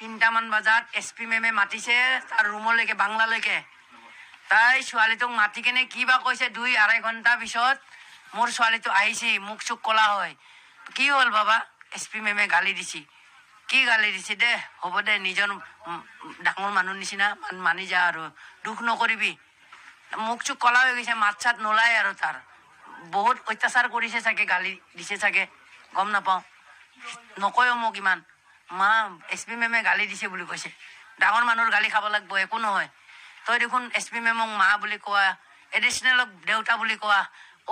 তিনিটামান বাজাত S P মেমে মাতিছে তাৰ ৰুমলৈকে বাংলালৈকে তাই ছোৱালীটোক মাতি কেনে কি বা কৈছে দুই আঢ়ৈ ঘণ্টা পিছত মোৰ ছোৱালীটো আহিছে মুখ চুক কলা হয় কি হ'ল বাবা এচ পি মেমে গালি দিছে কি গালি দিছে দে হ'ব দে নিজৰ ডাঙৰ মানুহ নিচিনা মানি যা আৰু দুখ নকৰিবি মুখ চুক কলা হৈ গৈছে মাত চাত নোলায় আৰু তাৰ বহুত অত্যাচাৰ কৰিছে চাগে গালি দিছে চাগে গম নাপাওঁ নকয় মোক ইমান মা এছ পি মেমে গালি দিছে বুলি কৈছে ডাঙৰ মানুহৰ গালি খাব লাগিব একো নহয় তই দেখোন এছ পি মেমক মা বুলি কোৱা এডিচনেলক দেউতা বুলি কোৱা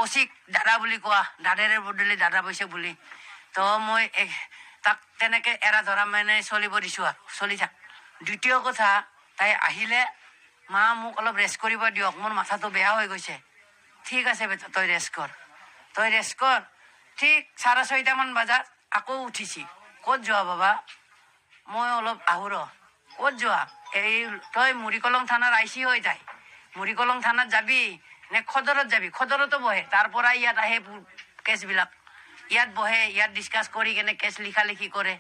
অচিক দাদা বুলি কোৱা দাদাৰে বদলি দাদা পৈছে বুলি তো মই তাক তেনেকে এৰা ধৰা মানে চলিব দিছো আৰু চলি থাক দ্বিতীয় কথা তাই আহিলে মা মোক অলপ ৰেষ্ট কৰিব দিয়ক মোৰ মাথাটো বেয়া হৈ গৈছে ঠিক আছে তই ৰেষ্ট কৰ তই ৰেষ্ট কৰ ঠিক চাৰে ছয়টামান বজাত আকৌ উঠিছি ক'ত যোৱা বাবা মই অলপ আহুৰ ক'ত যোৱা এই তই মুৰিকলং থানাৰ আই চি হৈ যায় মুৰিকলং থানাত যাবি নে খদৰত যাবি খদৰতো বহে তাৰ পৰা ইয়াত আহে কেছবিলাক ইয়াত বহে ইয়াত ডিছকাছ কৰি কেনে কেছ লিখা লিখি কৰে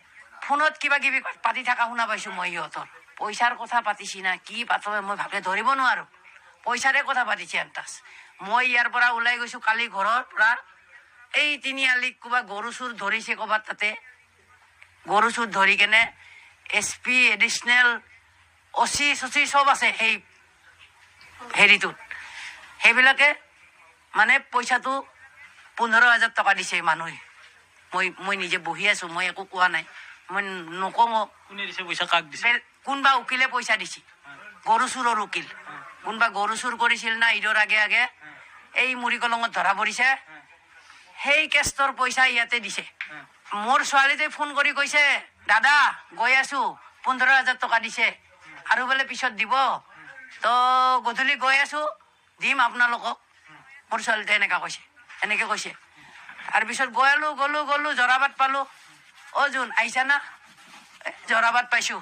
ফোনত কিবা কিবি পাতি থকা শুনা পাইছোঁ মই সিহঁতৰ পইচাৰ কথা পাতিছি না কি পাত মই ভালকৈ ধৰিব নোৱাৰোঁ পইচাৰে কথা পাতিছে এণ্টাচ মই ইয়াৰ পৰা ওলাই গৈছোঁ কালি ঘৰৰ পৰা এই তিনিআলিত কোবা গৰু চুৰ ধৰিছে ক'ৰবাত তাতে গৰু চুৰ ধৰি কেনে SP এডিচনেল অচি চচি চব আছে সেই হেৰিটোত সেইবিলাকে মানে পইচাটো পোন্ধৰ হাজাৰ টকা দিছে মানুহে মই মই নিজে বহি আছো মই একো কোৱা নাই মই নকওঁ কোনোবা উকিলে পইচা দিছে গৰু চুৰৰ উকিল কোনোবা গৰু চুৰ কৰিছিল না ঈদৰ আগে আগে এই মুৰি কলঙত ধৰা পৰিছে সেই কেষ্টৰ পইচা ইয়াতে দিছে মোৰ ছোৱালীটোৱে ফোন কৰি কৈছে দাদা গৈ আছো পোন্ধৰ হাজাৰ টকা দিছে আৰু বোলে পিছত দিব তো গধূলি গৈ আছো দিম আপোনালোকক মোৰ ছোৱালীতে এনেকুৱা কৈছে এনেকে কৈছে আৰু পিছত গৈলো গলো গলো জৰাবাদ পালো অ জোন আহিছা না জৰাবাদ পাইছো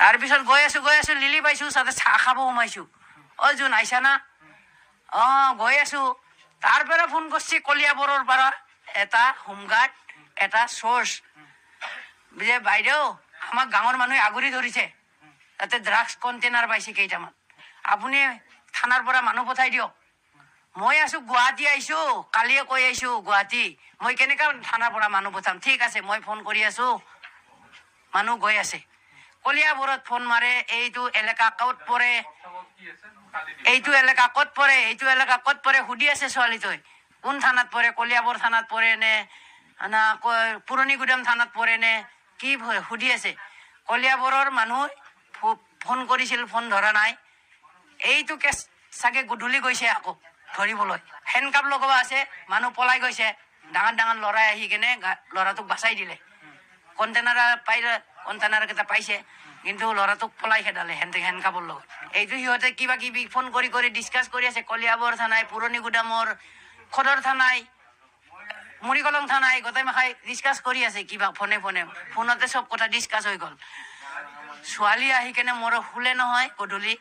তাৰপিছত গৈ আছো গৈ আছো লিলি পাইছো তাতে চাহ খাব সোমাইছো অ জোন আহিছা না অ গৈ আছো তাৰ পৰা ফোন কৰিছে কলিয়াবোৰৰ পৰা এটা হোমগাৰ্ড এটা চৰ্চ বুঝলে বাইরেও আমার গাঁৱৰ মানুহে আগুৰি ধৰিছে তাতে ড্ৰাগছ কণ্টেইনাৰ পাইছে কেইটামান আপুনি থানাৰ পৰা মানুহ পঠাই দিয়ক মই আছো গুৱাহাটী আহিছো কালিয়ে কৈ আহিছো গুৱাহাটী মই কেনেকৈ থানাৰ পৰা মানুহ পঠাম ঠিক আছে মই ফোন কৰি আছো মানুহ গৈ আছে কলিয়াবোৰত ফোন মাৰে এইটো এলেকা ক'ত পৰে এইটো এলেকা ক'ত পৰে এইটো এলেকা ক'ত পৰে সুধি আছে ছোৱালীটোৱে কোন থানাত পৰে কলিয়াবৰ থানাত পৰে নে না পুৰণি গুদাম থানাত পৰে নে কি সুধি আছে কলিয়াবৰৰ মানুহ ফোন কৰিছিল ফোন ধৰা নাই এইটো কেচ চাগে গধূলি গৈছে আকৌ ধৰিবলৈ হেণ্ড কাপ লগোৱা আছে মানুহ পলাই গৈছে ডাঙৰ ডাঙৰ ল'ৰাই আহি কেনে ল'ৰাটোক বাচাই দিলে কণ্টেনাৰ পাই কণ্টেনাৰকেইটা পাইছে কিন্তু ল'ৰাটোক পলাই খেদালে হেণ্ডকাপৰ লগত এইটো সিহঁতে কিবা কিবি ফোন কৰি কৰি ডিছকাছ কৰি আছে কলিয়াবৰ থানাই পুৰণি গুদামৰ খদৰ থানাই মৰি মৰিগলং থানা আহি গোটেই মাখাই ডিছকাছ কৰি আছে কিবা ফোনে ফোনে ফোনতে চব কথা ডিছকাছ হৈ গ'ল ছোৱালী আহি কেনে মোৰ শুলে নহয় গধূলি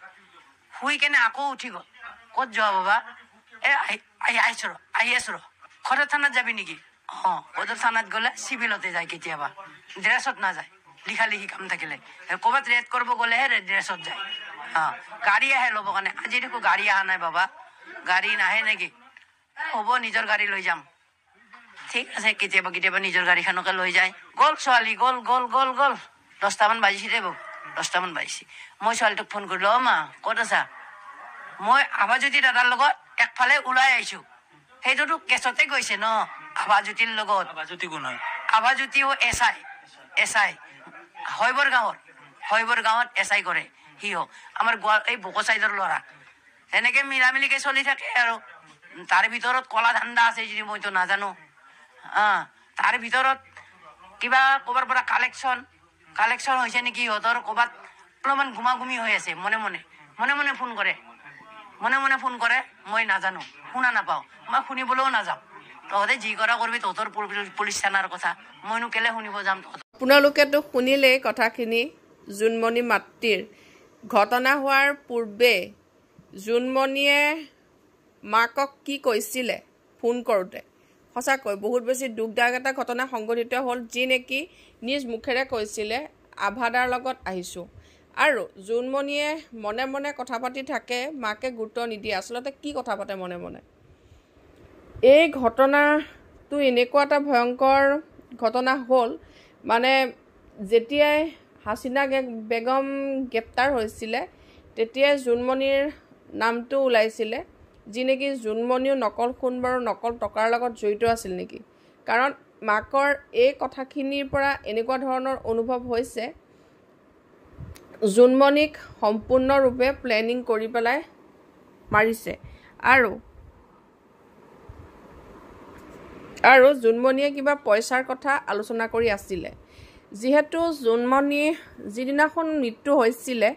শুই কেনে আকৌ উঠি গ'ল ক'ত যোৱা বাবা এ আহি আহিছো ৰ আহি আছো ৰ খদৰ থানাত যাবি নেকি অঁ খদৰ থানাত গ'লে চিভিলতে যায় কেতিয়াবা ড্ৰেছত নাযায় লিখি কাম থাকিলে ক'ৰবাত ৰেড কৰিব গ'লেহে ড্ৰেছত যায় অঁ গাড়ী আহে ল'ব কাৰণে আজি দেখো গাড়ী অহা নাই বাবা গাড়ী নাহে নেকি হ'ব নিজৰ গাড়ী লৈ যাম ঠিক আছে কেতিয়াবা কেতিয়াবা নিজৰ গাড়ীখনকে লৈ যায় গ'ল ছোৱালী গ'ল গ'ল গ'ল গ'ল দহটামান বাজিছিলে বৌ দহটামান বাজিছে মই ছোৱালীটোক ফোন কৰিলো অ' মা ক'ত আছা মই আভাজ্যোতি দাদাৰ লগত একফালে ওলাই আহিছো সেইটোতো কেছতে গৈছে ন আভাজ্যোতিৰ লগত আভাজ্যোতি কোন হয় আভাজ্যোতি হ'ল এছ আই এছ আই হয়বৰ গাঁৱত হয়বৰ গাঁৱত এছ আই কৰে সি হওক আমাৰ গোৱা এই বকো চাইডৰ ল'ৰা মিলা মিলামিলিকৈ চলি থাকে আৰু তাৰ ভিতৰত কলা ধান্দা আছে যদি মইতো নাজানো তাৰ ভিতৰত কিবা ক'ৰবাৰ পৰা কালেকশ্যন কালেকশ্যন হৈছে নেকি সিহঁতৰ ক'ৰবাত অলপমান ঘুমা ঘুমি হৈ আছে মনে মনে মনে মনে ফোন কৰে মনে মনে ফোন কৰে মই নাজানো শুনা নাপাওঁ মই শুনিবলৈও নাযাওঁ তহঁতে যি কৰা কৰিবি তহঁতৰ পুলিচ থানাৰ কথা মইনো কেলৈ শুনিব যাম আপোনালোকেতো শুনিলেই কথাখিনি জোনমণি মাতৃৰ ঘটনা হোৱাৰ পূৰ্বে জোনমণিয়ে মাকক কি কৈছিলে ফোন কৰোঁতে সঁচাকৈ বহুত বেছি দুখদায়ক এটা ঘটনা সংঘটিত হ'ল যি নেকি নিজ মুখেৰে কৈছিলে আভাদাৰ লগত আহিছোঁ আৰু জোনমণিয়ে মনে মনে কথা পাতি থাকে মাকে গুৰুত্ব নিদিয়ে আচলতে কি কথা পাতে মনে মনে এই ঘটনাটো এনেকুৱা এটা ভয়ংকৰ ঘটনা হ'ল মানে যেতিয়াই হাছিনা বেগম গ্ৰেপ্তাৰ হৈছিলে তেতিয়াই জোনমণিৰ নামটো ওলাইছিলে যি নেকি জোনমণিও নকল সোণ বাৰু নকল টকাৰ লগত জড়িত আছিল নেকি কাৰণ মাকৰ এই কথাখিনিৰ পৰা এনেকুৱা ধৰণৰ অনুভৱ হৈছে জোনমণিক সম্পূৰ্ণৰূপে প্লেনিং কৰি পেলাই মাৰিছে আৰু আৰু জোনমণিয়ে কিবা পইচাৰ কথা আলোচনা কৰি আছিলে যিহেতু জোনমণি যিদিনাখন মৃত্যু হৈছিলে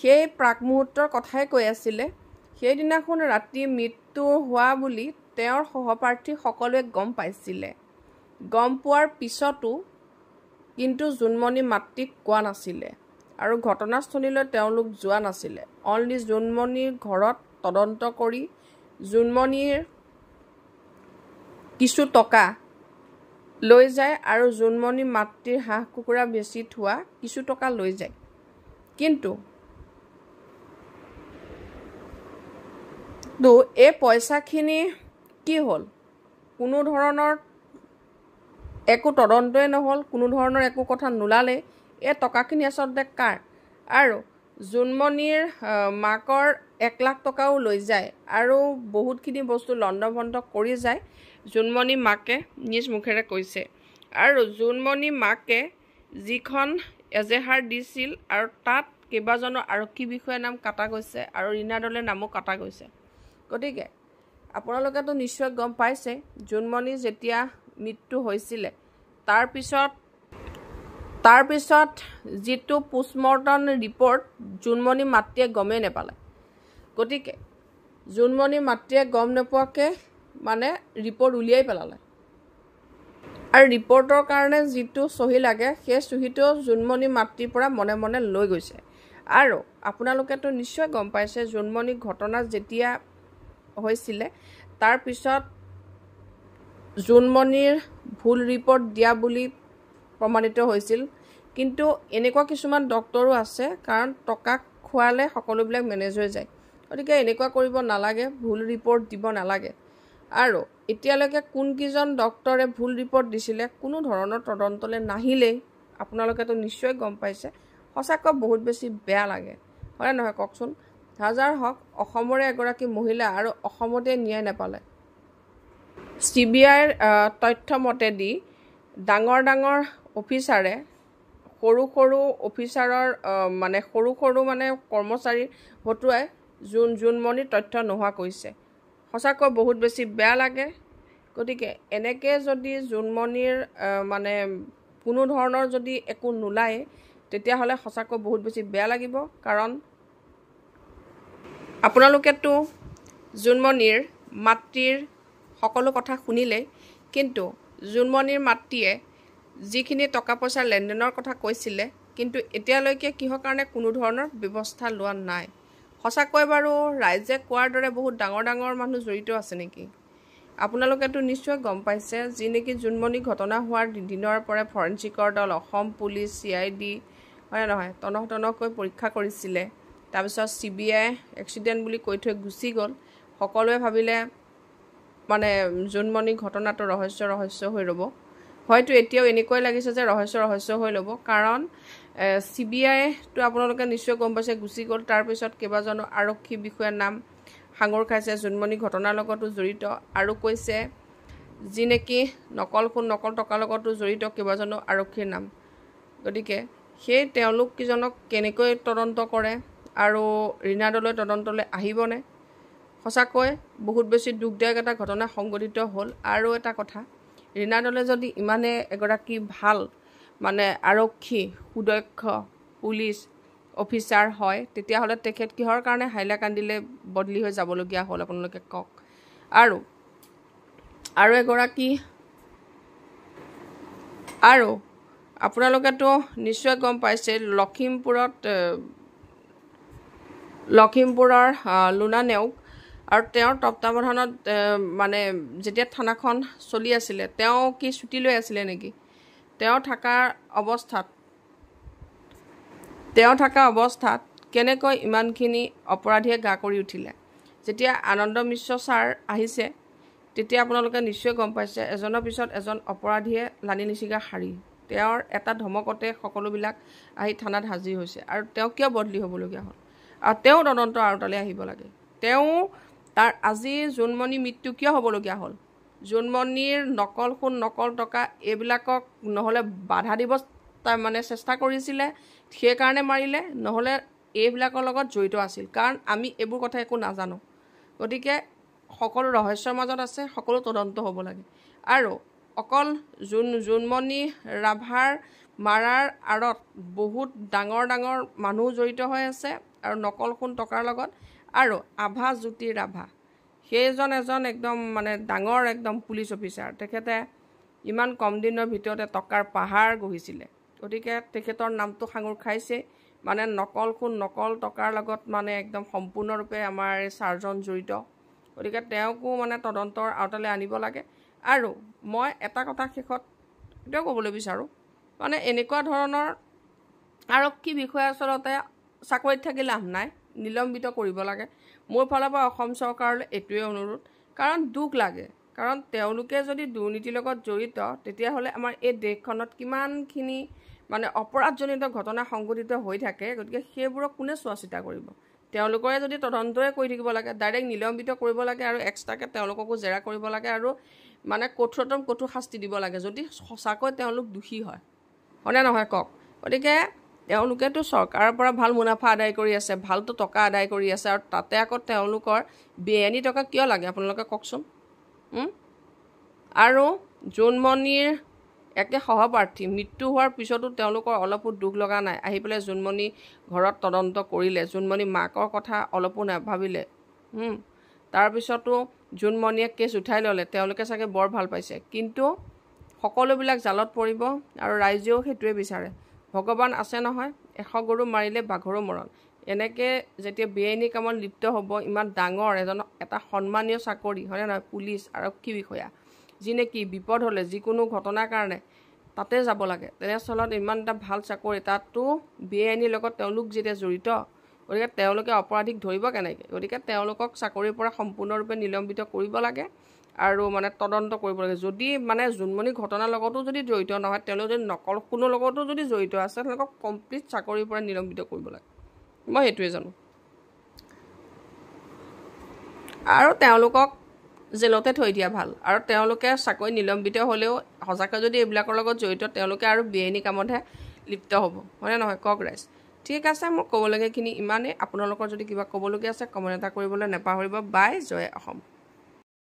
সেই প্ৰাকমুহূৰ্তৰ কথাই কৈ আছিলে সেইদিনাখন ৰাতি মৃত্যু হোৱা বুলি তেওঁৰ সহপ্ৰাৰ্থী সকলোৱে গম পাইছিলে গম পোৱাৰ পিছতো কিন্তু জোনমণি মাতৃক কোৱা নাছিলে আৰু ঘটনাস্থলীলৈ তেওঁলোক যোৱা নাছিলে অনলি জোনমণিৰ ঘৰত তদন্ত কৰি জোনমণিৰ কিছু টকা লৈ যায় আৰু জোনমণি মাতৃৰ হাঁহ কুকুৰা বেচি থোৱা কিছু টকা লৈ যায় কিন্তু কিন্তু এই পইচাখিনি কি হ'ল কোনো ধৰণৰ একো তদন্তই নহ'ল কোনো ধৰণৰ একো কথা নোলালেই এই টকাখিনি আচলতে কাৰ আৰু জোনমণিৰ মাকৰ এক লাখ টকাও লৈ যায় আৰু বহুতখিনি বস্তু লণ্ড ভণ্ড কৰি যায় জোনমণি মাকে নিজ মুখেৰে কৈছে আৰু জোনমণি মাকে যিখন এজেহাৰ দিছিল আৰু তাত কেইবাজনো আৰক্ষী বিষয়াৰ নাম কাটা গৈছে আৰু ৰীণা দলে নামো কাটা গৈছে গতিকে আপোনালোকেতো নিশ্চয় গম পাইছে জোনমণি যেতিয়া মৃত্যু হৈছিলে তাৰপিছত তাৰপিছত যিটো পোষ্টমৰ্টম ৰিপৰ্ট জোনমণি মাতৃয়ে গমেই নেপালে গতিকে জোনমণি মাতৃয়ে গম নোপোৱাকৈ মানে ৰিপৰ্ট উলিয়াই পেলালে আৰু ৰিপৰ্টৰ কাৰণে যিটো চহী লাগে সেই চহীটো জোনমণি মাতৃৰ পৰা মনে মনে লৈ গৈছে আৰু আপোনালোকেতো নিশ্চয় গম পাইছে জোনমণি ঘটনা যেতিয়া হৈছিলে তাৰপিছত জোনমণিৰ ভুল ৰিপৰ্ট দিয়া বুলি প্ৰমাণিত হৈছিল কিন্তু এনেকুৱা কিছুমান ডক্তৰো আছে কাৰণ টকা খোৱালে সকলোবিলাক মেনেজ হৈ যায় গতিকে এনেকুৱা কৰিব নালাগে ভুল ৰিপৰ্ট দিব নালাগে আৰু এতিয়ালৈকে কোনকেইজন ডক্তৰে ভুল ৰিপৰ্ট দিছিলে কোনো ধৰণৰ তদন্তলৈ নাহিলেই আপোনালোকেতো নিশ্চয় গম পাইছে সঁচাকৈ বহুত বেছি বেয়া লাগে হয়নে নহয় কওকচোন হাজাৰ হওক অসমৰে এগৰাকী মহিলা আৰু অসমতে ন্যায় নাপালে চি বি আইৰ তথ্যমতে দি ডাঙৰ ডাঙৰ অফিচাৰে সৰু সৰু অফিচাৰৰ মানে সৰু সৰু মানে কৰ্মচাৰী হতুৱাই জোন জোনমণি তথ্য নোহোৱা কৰিছে সঁচাকৈ বহুত বেছি বেয়া লাগে গতিকে এনেকৈ যদি জোনমণিৰ মানে কোনো ধৰণৰ যদি একো নোলায় তেতিয়াহ'লে সঁচাকৈ বহুত বেছি বেয়া লাগিব কাৰণ আপোনালোকেতো জোনমণিৰ মাতৃৰ সকলো কথা শুনিলেই কিন্তু জোনমণিৰ মাতৃয়ে যিখিনি টকা পইচাৰ লেনদেনৰ কথা কৈছিলে কিন্তু এতিয়ালৈকে কিহৰ কাৰণে কোনো ধৰণৰ ব্যৱস্থা লোৱা নাই সঁচাকৈ বাৰু ৰাইজে কোৱাৰ দৰে বহুত ডাঙৰ ডাঙৰ মানুহ জড়িত আছে নেকি আপোনালোকেতো নিশ্চয় গম পাইছে যি নেকি জোনমণি ঘটনা হোৱাৰ দিনৰ পৰাই ফৰেঞ্চিকৰ দল Assam police C I D হয় নহয় টনহ টনহকৈ পৰীক্ষা কৰিছিলে তাৰপিছত চি বি আই এক্সিডেণ্ট বুলি কৈ থৈ গুচি গ'ল সকলোৱে ভাবিলে মানে জোনমণি ঘটনাটো ৰহস্য ৰহস্য হৈ ৰ'ব হয়তো এতিয়াও এনেকুৱাই লাগিছে যে ৰহস্য ৰহস্য হৈ ল'ব কাৰণ চি বি আইটো আপোনালোকে নিশ্চয় গম পাইছে গুচি গ'ল তাৰপিছত কেইবাজনো আৰক্ষী বিষয়াৰ নাম সাঙুৰ খাইছে জোনমণি ঘটনাৰ লগতো জড়িত আৰু কৈছে যি নেকি নকল সোণ নকল টকাৰ লগতো জড়িত কেইবাজনো আৰক্ষীৰ নাম গতিকে সেই তেওঁলোককেইজনক কেনেকৈ তদন্ত কৰে আৰু ৰীণাদলৈ তদন্তলৈ আহিবনে সঁচাকৈ বহুত বেছি দুখদায়ক এটা ঘটনা সংঘটিত হ'ল আৰু এটা কথা দলে যদি ইমানে এগৰাকী ভাল মানে আৰক্ষী সুদক্ষ পুলিচ অফিচাৰ হয় তেতিয়াহ'লে তেখেত কিহৰ কাৰণে হাইলাকান্দিলে বদলি হৈ যাবলগীয়া হ'ল আপোনালোকে কওক আৰু আৰু এগৰাকী আৰু আপোনালোকেতো নিশ্চয় গম পাইছে লখিমপুৰত লখিমপুৰৰ লোনা নেওগ আৰু তেওঁৰ তত্বাৱধানত মানে যেতিয়া থানাখন চলি আছিলে তেওঁ কি ছুটি লৈ আছিলে নেকি তেওঁ থকাৰ অৱস্থাত তেওঁ থকা অৱস্থাত কেনেকৈ ইমানখিনি অপৰাধীয়ে গা কৰি উঠিলে যেতিয়া আনন্দ মিশ্ৰ ছাৰ আহিছে তেতিয়া আপোনালোকে নিশ্চয় গম পাইছে এজনৰ পিছত এজন অপৰাধীয়ে লানি নিচিগা সাৰি তেওঁৰ এটা ধমকতে সকলোবিলাক আহি থানাত হাজিৰ হৈছে আৰু তেওঁ কিয় বদলি হ'বলগীয়া হ'ল আৰু তেওঁ তদন্ত আওতালৈ আহিব লাগে তেওঁ তাৰ আজি জোনমণি মৃত্যু কিয় হ'বলগীয়া হ'ল জোনমণিৰ নকল সোণ নকল টকা এইবিলাকক নহ'লে বাধা দিব মানে চেষ্টা কৰিছিলে সেইকাৰণে মাৰিলে নহ'লে এইবিলাকৰ লগত জড়িত আছিল কাৰণ আমি এইবোৰ কথা একো নাজানো গতিকে সকলো ৰহস্যৰ মাজত আছে সকলো তদন্ত হ'ব লাগে আৰু অকল জোন জোনমণি ৰাভাৰ মাৰাৰ আঁৰত বহুত ডাঙৰ ডাঙৰ মানুহ জড়িত হৈ আছে আৰু নকল সোণ টকাৰ লগত আৰু আভা জ্যোতিৰ ৰাভা সেইজন এজন একদম মানে ডাঙৰ একদম পুলিচ অফিচাৰ তেখেতে ইমান কম দিনৰ ভিতৰতে টকাৰ পাহাৰ গঢ়িছিলে গতিকে তেখেতৰ নামটো সাঙুৰ খাইছেই মানে নকল সোণ নকল টকাৰ লগত মানে একদম সম্পূৰ্ণৰূপে আমাৰ এই চাৰজন জড়িত গতিকে তেওঁকো মানে তদন্তৰ আওতালৈ আনিব লাগে আৰু মই এটা কথা শেষত এতিয়াও ক'বলৈ বিচাৰোঁ মানে এনেকুৱা ধৰণৰ আৰক্ষী বিষয়া আচলতে চাকৰিত থাকি লাভ নাই নিলম্বিত কৰিব লাগে মোৰ ফালৰ পৰা অসম চৰকাৰলৈ এইটোৱে অনুৰোধ কাৰণ দুখ লাগে কাৰণ তেওঁলোকে যদি দুৰ্নীতিৰ লগত জড়িত তেতিয়াহ'লে আমাৰ এই দেশখনত কিমানখিনি মানে অপৰাধজনিত ঘটনা সংঘটিত হৈ থাকে গতিকে সেইবোৰক কোনে চোৱা চিতা কৰিব তেওঁলোকৰে যদি তদন্তই কৰি থাকিব লাগে ডাইৰেক্ট নিলম্বিত কৰিব লাগে আৰু এক্সট্ৰাকৈ তেওঁলোককো জেৰা কৰিব লাগে আৰু মানে কঠোৰতম কঠোৰ শাস্তি দিব লাগে যদি সঁচাকৈ তেওঁলোক দোষী হয় হয়নে নহয় কওক গতিকে তেওঁলোকেতো চৰকাৰৰ পৰা ভাল মুনাফা আদায় কৰি আছে ভালতো টকা আদায় কৰি আছে আৰু তাতে আকৌ তেওঁলোকৰ বেআইনী টকা কিয় লাগে আপোনালোকে কওকচোন আৰু জোনমণিৰ একে সহপ্ৰাৰ্থী মৃত্যু হোৱাৰ পিছতো তেওঁলোকৰ অলপো দুখ লগা নাই আহি পেলাই জোনমণি ঘৰত তদন্ত কৰিলে জোনমণি মাকৰ কথা অলপো নাভাবিলে তাৰপিছতো জোনমণিয়ে কেছ উঠাই ল'লে তেওঁলোকে চাগে বৰ ভাল পাইছে কিন্তু সকলোবিলাক জালত পৰিব আৰু ৰাইজেও সেইটোৱে বিচাৰে ভগৱান আছে নহয় এশ গৰু মাৰিলে বাঘৰো মৰণ এনেকৈ যেতিয়া বেআইনী কামত লিপ্ত হ'ব ইমান ডাঙৰ এজন এটা সন্মানীয় চাকৰি হয়নে নহয় পুলিচ আৰক্ষী বিষয়া যি নেকি বিপদ হ'লে যিকোনো ঘটনাৰ কাৰণে তাতে যাব লাগে তেনেস্থলত ইমান এটা ভাল চাকৰি তাতো বেআইনীৰ লগত তেওঁলোক যেতিয়া জড়িত গতিকে তেওঁলোকে অপৰাধীক ধৰিব কেনেকৈ গতিকে তেওঁলোকক চাকৰিৰ পৰা সম্পূৰ্ণৰূপে নিলম্বিত কৰিব লাগে আৰু মানে তদন্ত কৰিব লাগে যদি মানে জোনমণি ঘটনাৰ লগতো যদি জড়িত নহয় তেওঁলোক যদি নকল কোনো লগতো যদি জড়িত আছে তেওঁলোকক কমপ্লিট চাকৰিৰ পৰা নিলম্বিত কৰিব লাগে মই সেইটোৱে জানো আৰু তেওঁলোকক জেলতে থৈ দিয়া ভাল আৰু তেওঁলোকে চাকৰি নিলম্বিত হ'লেও সঁচাকৈ যদি এইবিলাকৰ লগত জড়িত তেওঁলোকে আৰু বেআইনী কামতহে লিপ্ত হ'ব হয়নে নহয় কওক ৰাইজ ঠিক আছে মোৰ ক'বলগীয়াখিনি ইমানেই আপোনালোকৰ যদি কিবা ক'বলগীয়া আছে কমেণ্ট এটা কৰিবলৈ নাপাহৰিব বাই জয় অসম